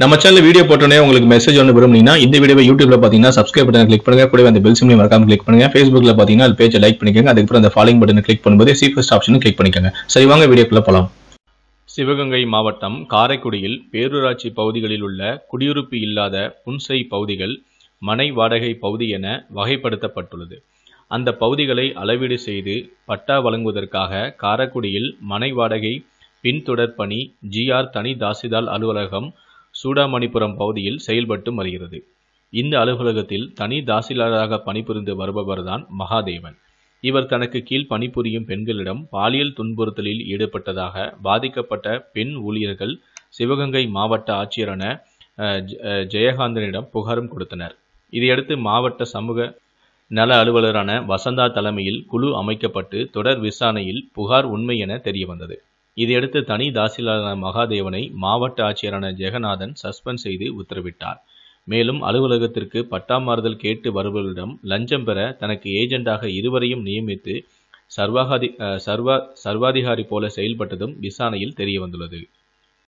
நம்ம channel video போட்டோன்னே உங்களுக்கு மெசேஜ் ஒன்று விரும்புனீங்கன்னா இந்த வீடியோ யூடியூப்ல பார்த்தீங்கன்னா சப்ஸ்கிரைப் பட்டன் கிளிக் பண்ணுங்க கூட அந்த பெல் சிம்லையும் மறக்காம கிளிக் பண்ணுங்க ஃபேஸ்புக்ல பார்த்தீங்கன்னா அது பேஜை லைக் பண்ணிக்கோங்க அதுக்கப்புறம் அந்த ஃபாலோ பட்டன் கிளிக் பண்ணும்போது சி ஃபர்ஸ்ட் ஆப்ஷனும் கிளிக் பண்ணிக்கோங்க சரி வாங்க வீடியோக்குள்ள போலாம் சிவகங்கை மாவட்டம் காரைக்குடியில் பேரூராட்சி பகுதிகளில் உள்ள குடியிருப்பு இல்லாத புன்சை பகுதிகள் மனை வாடகை பகுதி என வகைப்படுத்தப்பட்டுள்ளது அந்த பகுதிகளை அளவீடு செய்து பட்டா வழங்குவதற்காக காரைக்குடியில் மனை வாடகை பின்தொடர் பணி ஜிஆர் தனி தாசிதால் அலுவலகம் சூடாமணிபுரம் பகுதியில் செயல்பட்டு வருகிறது இந்த அலுவலகத்தில் தனி தாசிலாளராக பணிபுரிந்து வருபவர்தான் மகாதேவன் இவர் தனக்கு கீழ் பணிபுரியும் பெண்களிடம் பாலியல் துன்புறுத்தலில் ஈடுபட்டதாக பாதிக்கப்பட்ட பெண் ஊழியர்கள் சிவகங்கை மாவட்ட ஆட்சியரான ஜெயகாந்தனிடம் புகாரும் கொடுத்தனர் இதையடுத்து மாவட்ட சமூக நல அலுவலரான வசந்தா தலைமையில் குழு அமைக்கப்பட்டு தொடர் விசாரணையில் புகார் உண்மை என தெரியவந்தது இதையடுத்து தனி தாசிலான மகாதேவனை மாவட்ட ஆட்சியரான ஜெகநாதன் சஸ்பெண்ட் செய்து உத்தரவிட்டார் மேலும் அலுவலகத்திற்கு பட்டாமாறுதல் கேட்டு வருபவர்களிடம் லஞ்சம் பெற தனக்கு ஏஜெண்டாக இருவரையும் நியமித்து சர்வாகாதி சர்வா சர்வாதிகாரி போல செயல்பட்டதும் விசாரணையில் தெரியவந்துள்ளது